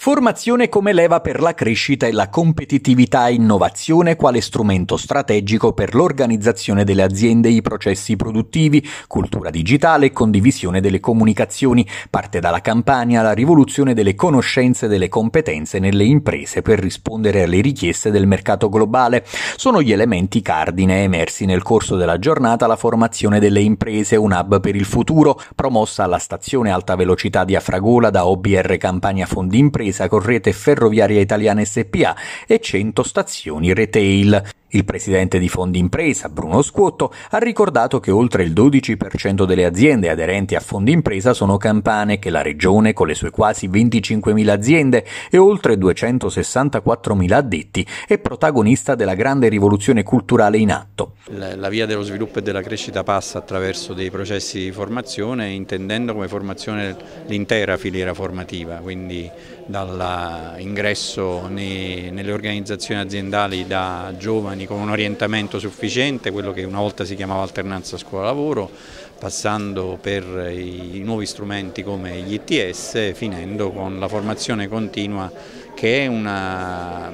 Formazione come leva per la crescita e la competitività e innovazione quale strumento strategico per l'organizzazione delle aziende e i processi produttivi, cultura digitale e condivisione delle comunicazioni. Parte dalla campagna la rivoluzione delle conoscenze e delle competenze nelle imprese per rispondere alle richieste del mercato globale. Sono gli elementi cardine emersi nel corso della giornata la formazione delle imprese, un hub per il futuro, promossa alla stazione alta velocità di Afragola da OBR Campania Fondi Imprese resa con rete ferroviaria italiana SPA e 100 stazioni retail. Il presidente di Fondi Impresa, Bruno Scuotto, ha ricordato che oltre il 12% delle aziende aderenti a Fondi Impresa sono campane, che la regione, con le sue quasi 25.000 aziende e oltre 264.000 addetti, è protagonista della grande rivoluzione culturale in atto. La via dello sviluppo e della crescita passa attraverso dei processi di formazione, intendendo come formazione l'intera filiera formativa, quindi dall'ingresso nelle organizzazioni aziendali da giovani giovani con un orientamento sufficiente, quello che una volta si chiamava alternanza scuola-lavoro, passando per i nuovi strumenti come gli ITS, finendo con la formazione continua che è una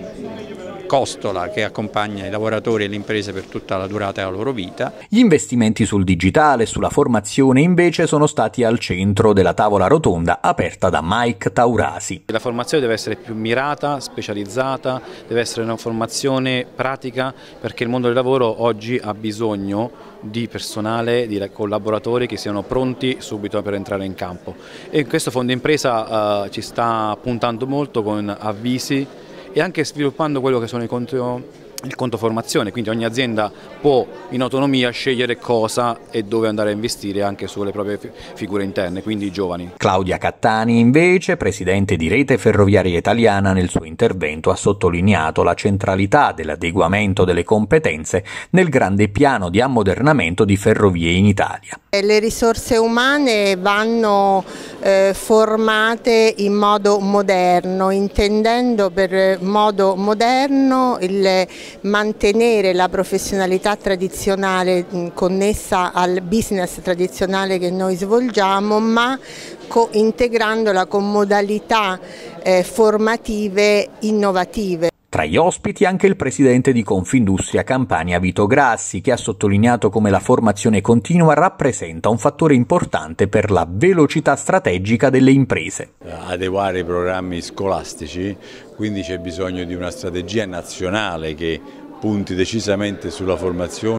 costola che accompagna i lavoratori e le imprese per tutta la durata della loro vita. Gli investimenti sul digitale e sulla formazione invece sono stati al centro della tavola rotonda aperta da Mike Taurasi. La formazione deve essere più mirata, specializzata, deve essere una formazione pratica perché il mondo del lavoro oggi ha bisogno di personale, di collaboratori che siano pronti subito per entrare in campo. E questo fondo impresa eh, ci sta puntando molto con avvisi e anche sviluppando quello che sono i, contenuti il conto formazione, quindi ogni azienda può in autonomia scegliere cosa e dove andare a investire anche sulle proprie figure interne, quindi i giovani. Claudia Cattani invece, presidente di Rete Ferroviaria Italiana, nel suo intervento ha sottolineato la centralità dell'adeguamento delle competenze nel grande piano di ammodernamento di ferrovie in Italia. Eh, le risorse umane vanno eh, formate in modo moderno, intendendo per modo moderno il mantenere la professionalità tradizionale connessa al business tradizionale che noi svolgiamo ma co integrandola con modalità eh, formative innovative. Tra gli ospiti anche il presidente di Confindustria Campania Vito Grassi, che ha sottolineato come la formazione continua rappresenta un fattore importante per la velocità strategica delle imprese. Adeguare i programmi scolastici, quindi c'è bisogno di una strategia nazionale che punti decisamente sulla formazione